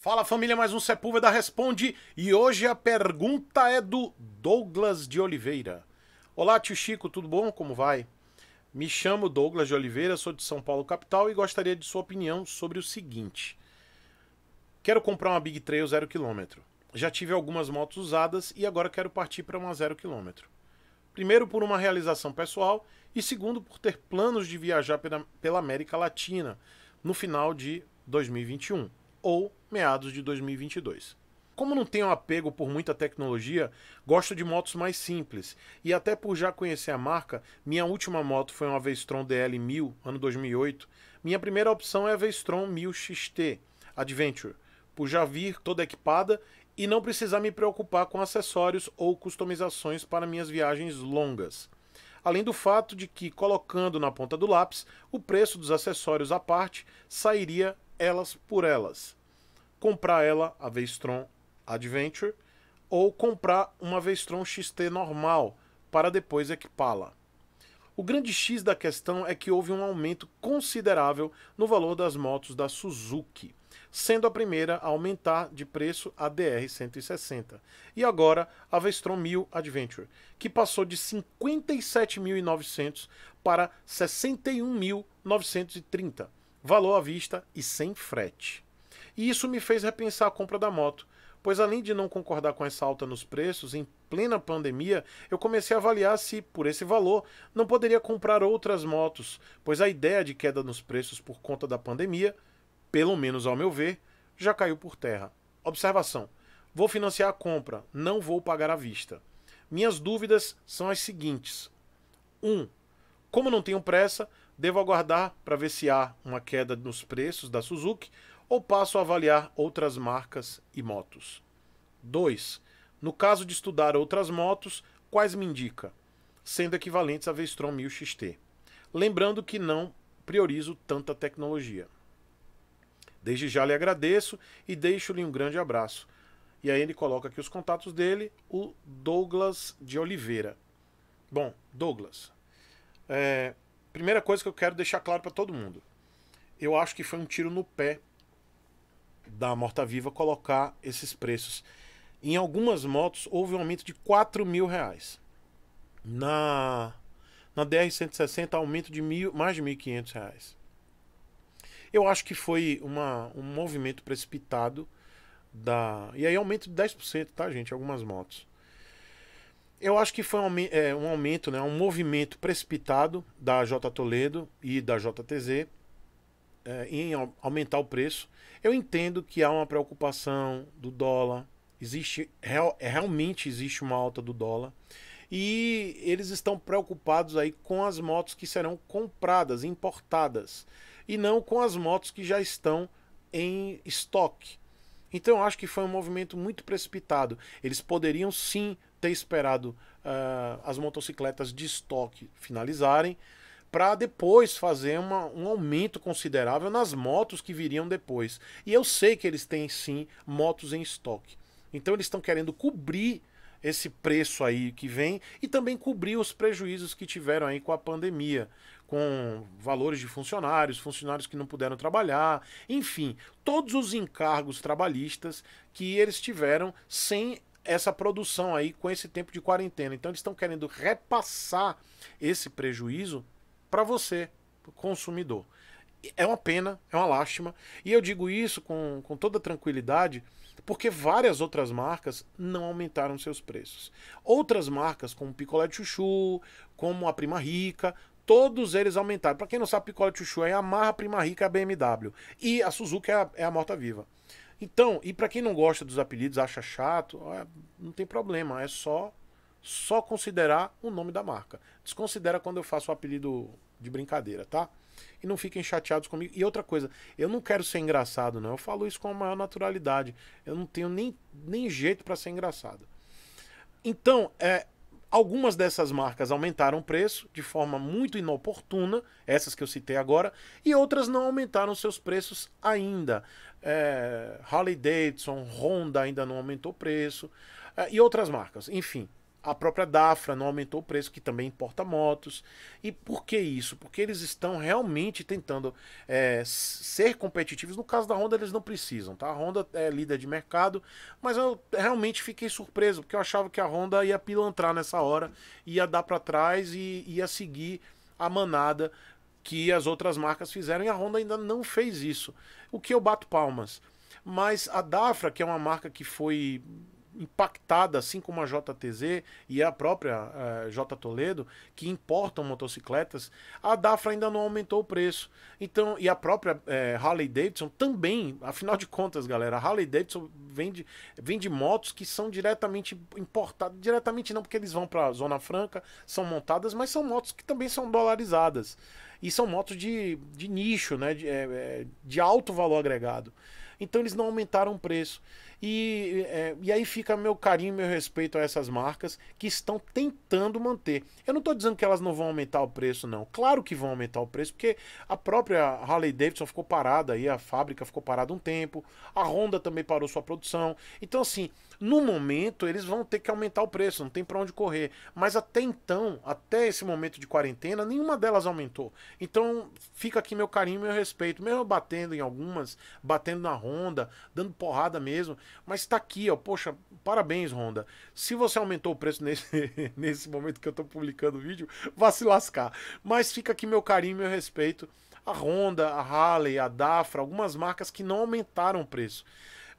Fala família, mais um Sepúlveda Responde e hoje a pergunta é do Douglas de Oliveira. Olá tio Chico, tudo bom? Como vai? Me chamo Douglas de Oliveira, sou de São Paulo capital e gostaria de sua opinião sobre o seguinte. Quero comprar uma Big Trail 0km. Já tive algumas motos usadas e agora quero partir para uma 0km. Primeiro por uma realização pessoal e segundo por ter planos de viajar pela América Latina no final de 2021 ou meados de 2022. Como não tenho apego por muita tecnologia, gosto de motos mais simples. E até por já conhecer a marca, minha última moto foi uma Vestron DL1000, ano 2008. Minha primeira opção é a Vestron 1000 XT Adventure, por já vir toda equipada e não precisar me preocupar com acessórios ou customizações para minhas viagens longas. Além do fato de que, colocando na ponta do lápis, o preço dos acessórios à parte sairia elas por elas comprar ela a Vestron Adventure ou comprar uma Vestron XT normal para depois equipá-la. O grande X da questão é que houve um aumento considerável no valor das motos da Suzuki, sendo a primeira a aumentar de preço a DR-160 e agora a Vestron 1000 Adventure, que passou de 57.900 para 61.930, valor à vista e sem frete. E isso me fez repensar a compra da moto, pois além de não concordar com essa alta nos preços, em plena pandemia, eu comecei a avaliar se, por esse valor, não poderia comprar outras motos, pois a ideia de queda nos preços por conta da pandemia, pelo menos ao meu ver, já caiu por terra. Observação: vou financiar a compra, não vou pagar à vista. Minhas dúvidas são as seguintes: 1. Um, como não tenho pressa, devo aguardar para ver se há uma queda nos preços da Suzuki ou passo a avaliar outras marcas e motos. 2. No caso de estudar outras motos, quais me indica? Sendo equivalentes a Vestron 1000 XT. Lembrando que não priorizo tanta tecnologia. Desde já lhe agradeço e deixo-lhe um grande abraço. E aí ele coloca aqui os contatos dele, o Douglas de Oliveira. Bom, Douglas, é, primeira coisa que eu quero deixar claro para todo mundo. Eu acho que foi um tiro no pé da Morta Viva colocar esses preços. Em algumas motos houve um aumento de 4 mil reais. Na, na DR-160, aumento de mil, mais de 1.500 reais. Eu acho que foi uma, um movimento precipitado. da E aí aumento de 10%, tá, gente? Algumas motos. Eu acho que foi um, é, um aumento, né, um movimento precipitado da J Toledo e da JTZ é, em aumentar o preço. Eu entendo que há uma preocupação do dólar, existe real, é, realmente existe uma alta do dólar e eles estão preocupados aí com as motos que serão compradas, importadas e não com as motos que já estão em estoque. Então eu acho que foi um movimento muito precipitado. Eles poderiam sim ter esperado uh, as motocicletas de estoque finalizarem para depois fazer uma, um aumento considerável nas motos que viriam depois. E eu sei que eles têm sim motos em estoque. Então eles estão querendo cobrir esse preço aí que vem e também cobrir os prejuízos que tiveram aí com a pandemia, com valores de funcionários, funcionários que não puderam trabalhar, enfim, todos os encargos trabalhistas que eles tiveram sem essa produção aí com esse tempo de quarentena. Então eles estão querendo repassar esse prejuízo para você, consumidor. É uma pena, é uma lástima. E eu digo isso com, com toda tranquilidade, porque várias outras marcas não aumentaram seus preços. Outras marcas, como Picolé de Chuchu, como a Prima Rica, todos eles aumentaram. Para quem não sabe, Picolé de Chuchu é a Marra, a Prima Rica, é a BMW. E a Suzuki é a, é a Morta Viva. Então, e para quem não gosta dos apelidos, acha chato, é, não tem problema, é só só considerar o nome da marca. Desconsidera quando eu faço o apelido de brincadeira, tá? E não fiquem chateados comigo. E outra coisa, eu não quero ser engraçado, não. Eu falo isso com a maior naturalidade. Eu não tenho nem, nem jeito para ser engraçado. Então, é, algumas dessas marcas aumentaram o preço de forma muito inoportuna, essas que eu citei agora, e outras não aumentaram seus preços ainda. É, Harley Davidson, Honda ainda não aumentou o preço, é, e outras marcas. Enfim, a própria Dafra não aumentou o preço, que também importa motos. E por que isso? Porque eles estão realmente tentando é, ser competitivos. No caso da Honda, eles não precisam, tá? A Honda é líder de mercado, mas eu realmente fiquei surpreso, porque eu achava que a Honda ia pilantrar nessa hora, ia dar para trás e ia seguir a manada que as outras marcas fizeram. E a Honda ainda não fez isso, o que eu bato palmas. Mas a Dafra, que é uma marca que foi impactada, assim como a JTZ e a própria uh, J Toledo, que importam motocicletas, a Dafra ainda não aumentou o preço. Então, e a própria uh, Harley Davidson também, afinal de contas, galera, a Harley Davidson vende, vende motos que são diretamente importadas, diretamente não, porque eles vão para a Zona Franca, são montadas, mas são motos que também são dolarizadas. E são motos de, de nicho, né? de, eh, de alto valor agregado. Então eles não aumentaram o preço. E, é, e aí fica meu carinho, meu respeito a essas marcas que estão tentando manter. Eu não estou dizendo que elas não vão aumentar o preço, não. Claro que vão aumentar o preço, porque a própria Harley Davidson ficou parada aí, a fábrica ficou parada um tempo, a Honda também parou sua produção. Então, assim, no momento eles vão ter que aumentar o preço, não tem para onde correr. Mas até então, até esse momento de quarentena, nenhuma delas aumentou. Então, fica aqui meu carinho, meu respeito, mesmo batendo em algumas, batendo na Honda, dando porrada mesmo. Mas tá aqui, ó. Poxa, parabéns, Honda. Se você aumentou o preço nesse, nesse momento que eu tô publicando o vídeo, vá se lascar. Mas fica aqui meu carinho, meu respeito. A Honda, a Harley, a Dafra, algumas marcas que não aumentaram o preço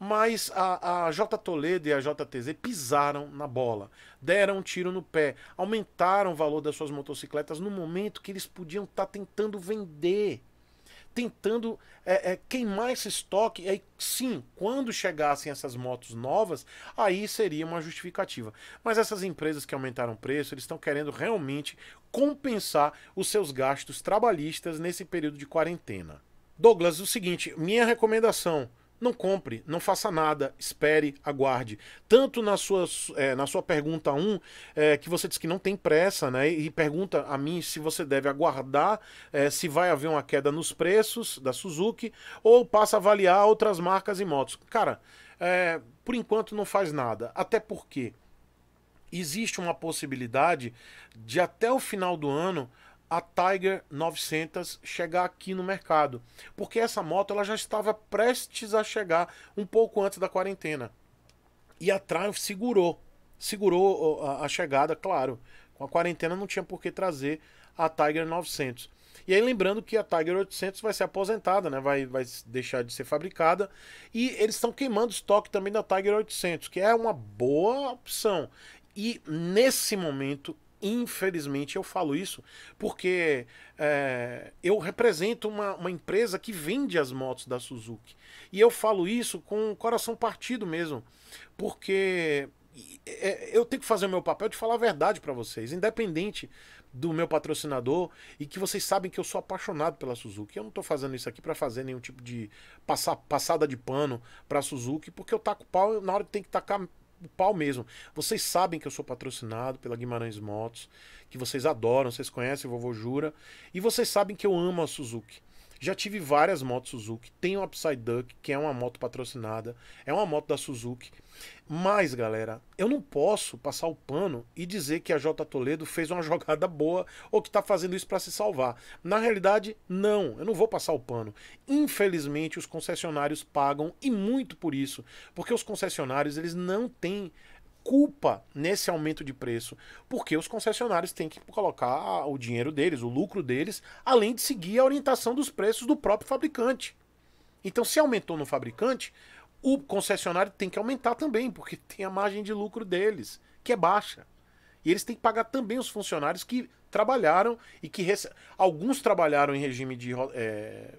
mas a, a J Toledo e a JTZ pisaram na bola, deram um tiro no pé, aumentaram o valor das suas motocicletas no momento que eles podiam estar tá tentando vender tentando é, é, queimar esse estoque. E aí, sim, quando chegassem essas motos novas, aí seria uma justificativa. Mas essas empresas que aumentaram o preço, eles estão querendo realmente compensar os seus gastos trabalhistas nesse período de quarentena. Douglas, o seguinte, minha recomendação, não compre, não faça nada, espere, aguarde. Tanto na sua, é, na sua pergunta 1, é, que você diz que não tem pressa, né? E pergunta a mim se você deve aguardar, é, se vai haver uma queda nos preços da Suzuki, ou passa a avaliar outras marcas e motos. Cara, é, por enquanto não faz nada. Até porque existe uma possibilidade de até o final do ano a Tiger 900 chegar aqui no mercado, porque essa moto ela já estava prestes a chegar um pouco antes da quarentena. E a Triumph segurou, segurou a chegada, claro. Com a quarentena não tinha por que trazer a Tiger 900. E aí lembrando que a Tiger 800 vai ser aposentada, né? Vai, vai deixar de ser fabricada. E eles estão queimando estoque também da Tiger 800, que é uma boa opção. E nesse momento Infelizmente eu falo isso porque é, eu represento uma, uma empresa que vende as motos da Suzuki. E eu falo isso com o coração partido mesmo, porque é, eu tenho que fazer o meu papel de falar a verdade para vocês, independente do meu patrocinador e que vocês sabem que eu sou apaixonado pela Suzuki. Eu não tô fazendo isso aqui para fazer nenhum tipo de passar, passada de pano para Suzuki, porque eu taco pau na hora que tem que tacar o pau mesmo. Vocês sabem que eu sou patrocinado pela Guimarães Motos, que vocês adoram, vocês conhecem o Vovô Jura, e vocês sabem que eu amo a Suzuki. Já tive várias motos Suzuki. Tem o Upside Duck, que é uma moto patrocinada. É uma moto da Suzuki. Mas, galera, eu não posso passar o pano e dizer que a J Toledo fez uma jogada boa ou que está fazendo isso para se salvar. Na realidade, não, eu não vou passar o pano. Infelizmente, os concessionários pagam e muito por isso, porque os concessionários eles não têm culpa nesse aumento de preço, porque os concessionários têm que colocar o dinheiro deles, o lucro deles, além de seguir a orientação dos preços do próprio fabricante. Então, se aumentou no fabricante, o concessionário tem que aumentar também, porque tem a margem de lucro deles, que é baixa. E eles têm que pagar também os funcionários que trabalharam e que rece... alguns trabalharam em regime de é...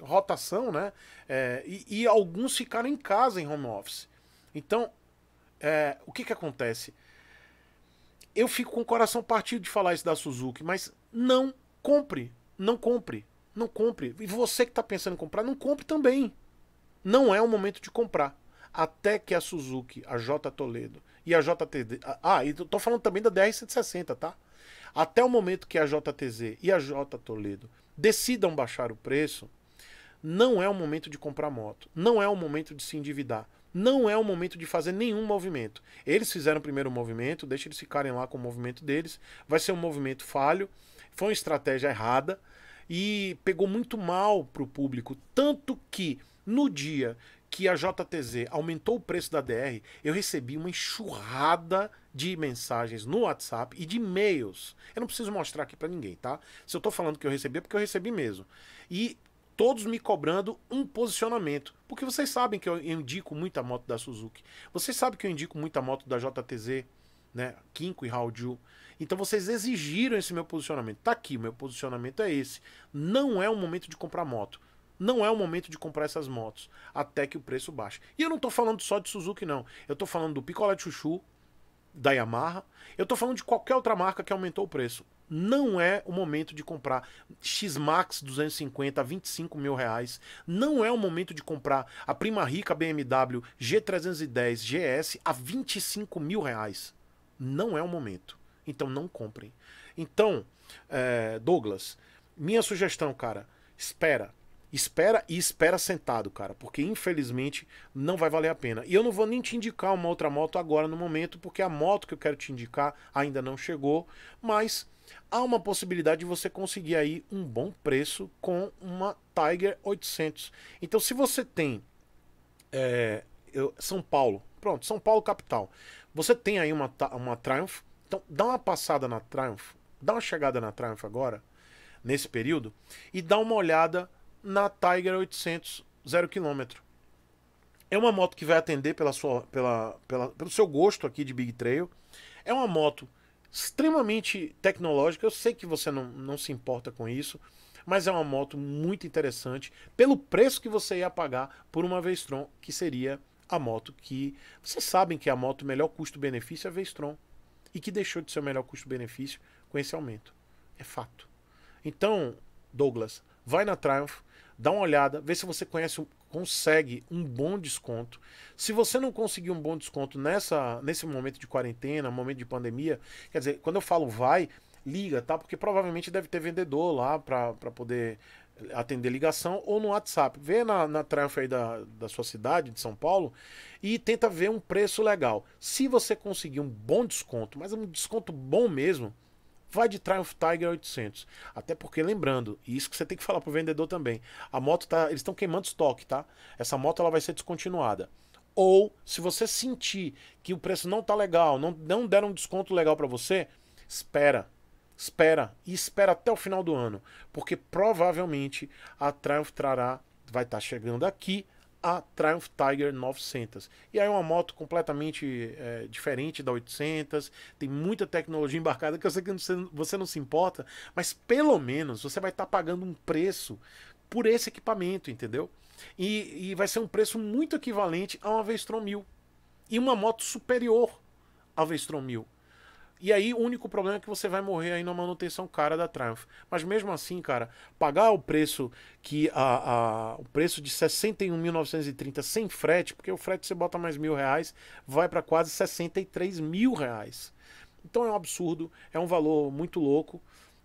rotação, né? É... E, e alguns ficaram em casa em home office. Então, é, o que que acontece? Eu fico com o coração partido de falar isso da Suzuki, mas não compre, não compre, não compre. E você que está pensando em comprar, não compre também. Não é o momento de comprar. Até que a Suzuki, a J Toledo e a JTD. Ah, ah, e tô falando também da DR-160, tá? Até o momento que a JTZ e a J Toledo decidam baixar o preço, não é o momento de comprar moto. Não é o momento de se endividar não é o momento de fazer nenhum movimento. Eles fizeram o primeiro movimento, deixa eles ficarem lá com o movimento deles. Vai ser um movimento falho, foi uma estratégia errada e pegou muito mal para o público. Tanto que no dia que a JTZ aumentou o preço da DR, eu recebi uma enxurrada de mensagens no WhatsApp e de e-mails. Eu não preciso mostrar aqui para ninguém, tá? Se eu tô falando que eu recebi é porque eu recebi mesmo. E todos me cobrando um posicionamento. Porque vocês sabem que eu indico muita moto da Suzuki. Vocês sabem que eu indico muita moto da JTZ, né? Kinko e Hauju. Então vocês exigiram esse meu posicionamento. Tá aqui, meu posicionamento é esse. Não é o momento de comprar moto. Não é o momento de comprar essas motos. Até que o preço baixe. E eu não tô falando só de Suzuki, não. Eu tô falando do Picolé de Chuchu, da Yamaha. Eu tô falando de qualquer outra marca que aumentou o preço. Não é o momento de comprar X-Max 250 a 25 mil reais. Não é o momento de comprar a Prima Rica BMW G310 GS a 25 mil reais. Não é o momento. Então não comprem. Então, é, Douglas, minha sugestão, cara, espera. Espera e espera sentado, cara, porque infelizmente não vai valer a pena. E eu não vou nem te indicar uma outra moto agora no momento, porque a moto que eu quero te indicar ainda não chegou, mas há uma possibilidade de você conseguir aí um bom preço com uma Tiger 800. Então, se você tem é, eu, São Paulo, pronto, São Paulo capital, você tem aí uma, uma Triumph, então dá uma passada na Triumph, dá uma chegada na Triumph agora, nesse período, e dá uma olhada na Tiger 800 zero quilômetro É uma moto que vai atender pela sua, pela, pela, pelo seu gosto aqui de Big Trail. É uma moto extremamente tecnológica. Eu sei que você não, não se importa com isso, mas é uma moto muito interessante pelo preço que você ia pagar por uma Vestron, que seria a moto que. Vocês sabem que a moto melhor custo-benefício é a Vestron. E que deixou de ser o melhor custo-benefício com esse aumento. É fato. Então, Douglas, vai na Triumph, dá uma olhada, vê se você conhece consegue um bom desconto. Se você não conseguir um bom desconto nessa, nesse momento de quarentena, momento de pandemia, quer dizer, quando eu falo vai, liga, tá? Porque provavelmente deve ter vendedor lá para poder atender ligação ou no WhatsApp. Vê na, na Triumph aí da, da sua cidade, de São Paulo, e tenta ver um preço legal. Se você conseguir um bom desconto, mas um desconto bom mesmo, vai de Triumph Tiger 800. Até porque, lembrando, e isso que você tem que falar pro vendedor também, a moto tá, eles estão queimando estoque, tá? Essa moto ela vai ser descontinuada. Ou, se você sentir que o preço não tá legal, não, não deram um desconto legal para você, espera, espera e espera até o final do ano, porque provavelmente a Triumph trará vai estar tá chegando aqui a Triumph Tiger 900. E aí é uma moto completamente é, diferente da 800, tem muita tecnologia embarcada que eu sei que você, você não se importa, mas pelo menos você vai estar tá pagando um preço por esse equipamento, entendeu? E, e, vai ser um preço muito equivalente a uma Vestron 1000 e uma moto superior à Vestron 1000. E aí, o único problema é que você vai morrer aí na manutenção cara da Triumph. Mas mesmo assim, cara, pagar o preço que a, a o preço de 61.930 sem frete, porque o frete você bota mais mil reais, vai para quase 63 mil reais. Então é um absurdo, é um valor muito louco.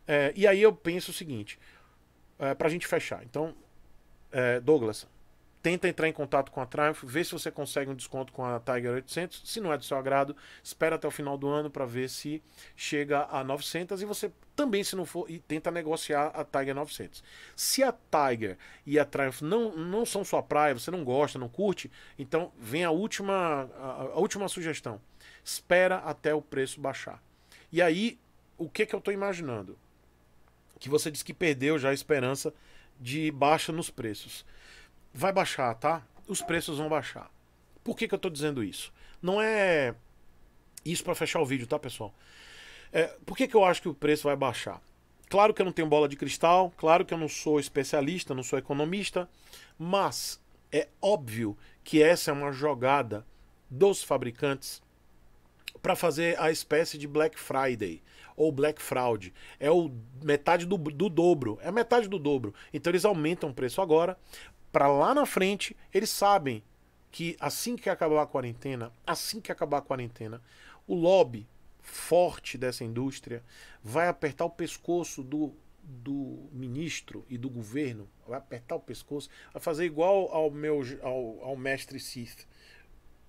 É, e aí eu penso o seguinte, é, para a gente fechar. Então, é, Douglas, tenta entrar em contato com a Triumph, vê se você consegue um desconto com a Tiger 800. Se não é do seu agrado, espera até o final do ano para ver se chega a 900 e você também, se não for, e tenta negociar a Tiger 900. Se a Tiger e a Triumph não, não são sua praia, você não gosta, não curte, então vem a última, a, a última sugestão. Espera até o preço baixar. E aí, o que, que eu estou imaginando? Que você diz que perdeu já a esperança de baixa nos preços vai baixar, tá? Os preços vão baixar. Por que, que eu tô dizendo isso? Não é isso para fechar o vídeo, tá, pessoal? É, por que, que eu acho que o preço vai baixar? Claro que eu não tenho bola de cristal, claro que eu não sou especialista, não sou economista, mas é óbvio que essa é uma jogada dos fabricantes para fazer a espécie de Black Friday ou Black Fraud. É o metade do, do dobro, é metade do dobro. Então eles aumentam o preço agora para lá na frente eles sabem que assim que acabar a quarentena, assim que acabar a quarentena, o lobby forte dessa indústria vai apertar o pescoço do, do ministro e do governo, vai apertar o pescoço, vai fazer igual ao meu ao, ao mestre Sith,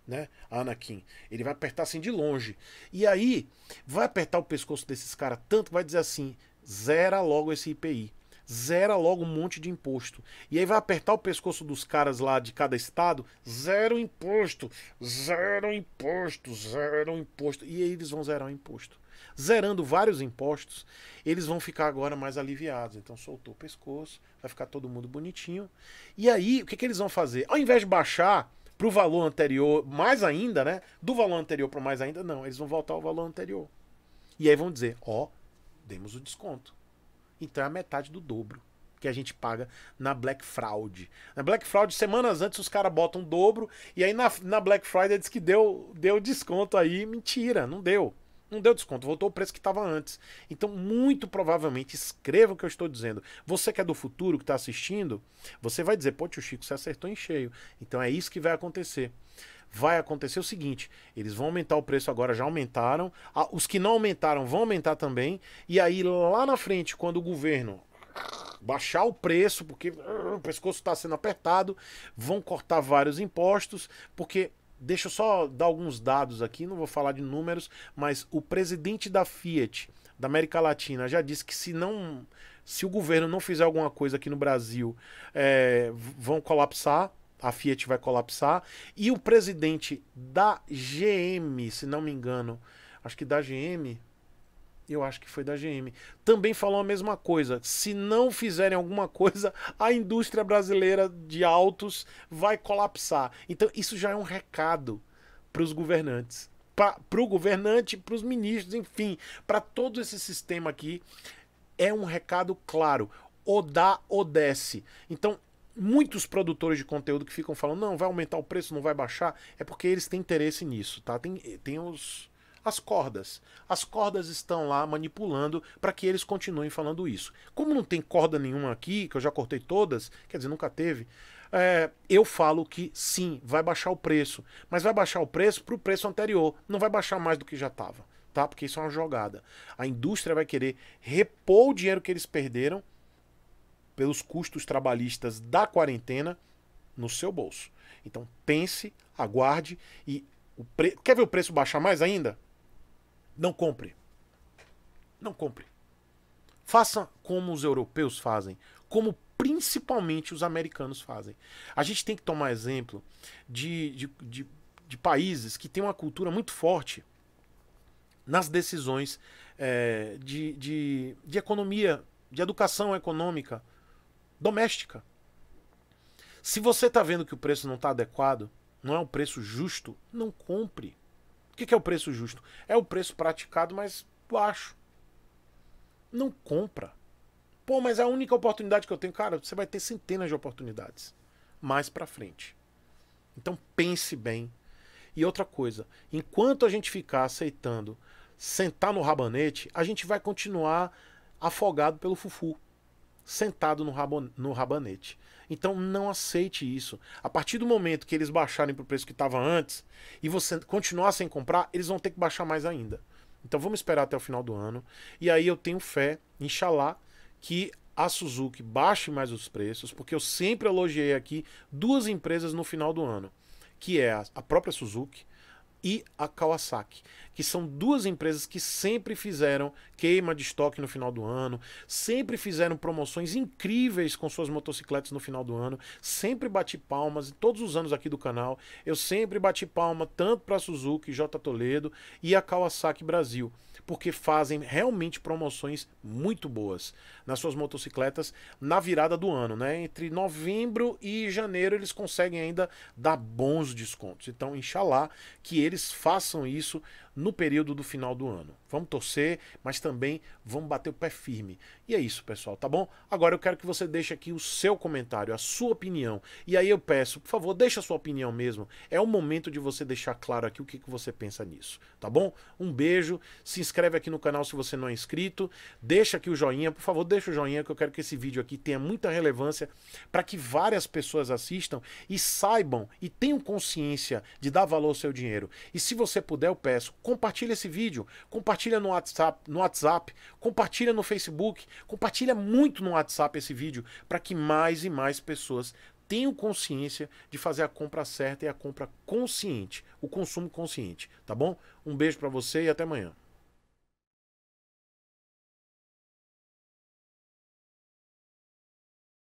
né? Anakin. Ele vai apertar assim de longe. E aí vai apertar o pescoço desses caras tanto, vai dizer assim: zera logo esse IPI zera logo um monte de imposto. E aí vai apertar o pescoço dos caras lá de cada estado, zero imposto, zero imposto, zero imposto. E aí eles vão zerar o imposto. Zerando vários impostos, eles vão ficar agora mais aliviados. Então soltou o pescoço, vai ficar todo mundo bonitinho. E aí, o que, que eles vão fazer? Ao invés de baixar para o valor anterior, mais ainda, né? Do valor anterior para mais ainda, não. Eles vão voltar ao valor anterior. E aí vão dizer: ó, oh, demos o desconto. Então é a metade do dobro que a gente paga na Black Fraud. Na Black Fraud, semanas antes, os caras botam dobro. E aí na, na Black Friday diz que deu, deu desconto aí. Mentira, não deu. Não deu desconto, voltou o preço que estava antes. Então, muito provavelmente, escreva o que eu estou dizendo. Você que é do futuro, que está assistindo, você vai dizer: Pô, tio Chico, você acertou em cheio. Então, é isso que vai acontecer vai acontecer o seguinte: eles vão aumentar o preço agora, já aumentaram. Ah, os que não aumentaram vão aumentar também. E aí, lá na frente, quando o governo baixar o preço, porque ah, o pescoço está sendo apertado, vão cortar vários impostos, porque. Deixa eu só dar alguns dados aqui, não vou falar de números, mas o presidente da Fiat da América Latina já disse que se não se o governo não fizer alguma coisa aqui no Brasil, é, vão colapsar a Fiat vai colapsar. E o presidente da GM, se não me engano, acho que da GM, eu acho que foi da GM, também falou a mesma coisa. Se não fizerem alguma coisa, a indústria brasileira de autos vai colapsar. Então, isso já é um recado para os governantes. Para o governante, para os ministros, enfim, para todo esse sistema aqui, é um recado claro. O dá ou desce. Então, muitos produtores de conteúdo que ficam falando, não, vai aumentar o preço, não vai baixar, é porque eles têm interesse nisso, tá? Tem, tem os, as cordas. As cordas estão lá manipulando para que eles continuem falando isso. Como não tem corda nenhuma aqui, que eu já cortei todas, quer dizer, nunca teve, é, eu falo que sim, vai baixar o preço. Mas vai baixar o preço para o preço anterior, não vai baixar mais do que já estava. Tá? Porque isso é uma jogada. A indústria vai querer repor o dinheiro que eles perderam pelos custos trabalhistas da quarentena no seu bolso. Então pense, aguarde e pre... quer ver o preço baixar mais ainda? Não compre. Não compre. Faça como os europeus fazem, como principalmente os americanos fazem. A gente tem que tomar exemplo de, de, de, de países que têm uma cultura muito forte nas decisões é, de, de, de economia, de educação econômica, doméstica. Se você está vendo que o preço não está adequado, não é um preço justo, não compre. O que é o preço justo? É o preço praticado, mas baixo. Não compra. Pô, mas é a única oportunidade que eu tenho. Cara, você vai ter centenas de oportunidades mais para frente. Então pense bem. E outra coisa, enquanto a gente ficar aceitando sentar no rabanete, a gente vai continuar afogado pelo fufu sentado no, no rabanete. Então não aceite isso. A partir do momento que eles baixarem para o preço que estava antes e você continuar sem comprar, eles vão ter que baixar mais ainda. Então vamos esperar até o final do ano. E aí eu tenho fé, inshallah, que a Suzuki baixe mais os preços, porque eu sempre elogiei aqui duas empresas no final do ano, que é a própria Suzuki e a Kawasaki, que são duas empresas que sempre fizeram queima de estoque no final do ano, sempre fizeram promoções incríveis com suas motocicletas no final do ano, sempre bati palmas, todos os anos aqui do canal, eu sempre bati palma tanto para a Suzuki, J Toledo e a Kawasaki Brasil, porque fazem realmente promoções muito boas nas suas motocicletas na virada do ano, né? Entre novembro e janeiro eles conseguem ainda dar bons descontos. Então, inshallah que eles façam isso no período do final do ano. Vamos torcer, mas também vamos bater o pé firme. E é isso, pessoal, tá bom? Agora eu quero que você deixe aqui o seu comentário, a sua opinião. E aí eu peço, por favor, deixe a sua opinião mesmo. É o momento de você deixar claro aqui o que, que você pensa nisso, tá bom? Um beijo, se inscreve aqui no canal se você não é inscrito, deixa aqui o joinha, por favor, deixa o joinha que eu quero que esse vídeo aqui tenha muita relevância para que várias pessoas assistam e saibam e tenham consciência de dar valor ao seu dinheiro. E se você puder, eu peço, compartilha esse vídeo, compartilha no WhatsApp, no WhatsApp, compartilha no Facebook, compartilha muito no WhatsApp esse vídeo para que mais e mais pessoas tenham consciência de fazer a compra certa e a compra consciente, o consumo consciente, tá bom? Um beijo para você e até amanhã.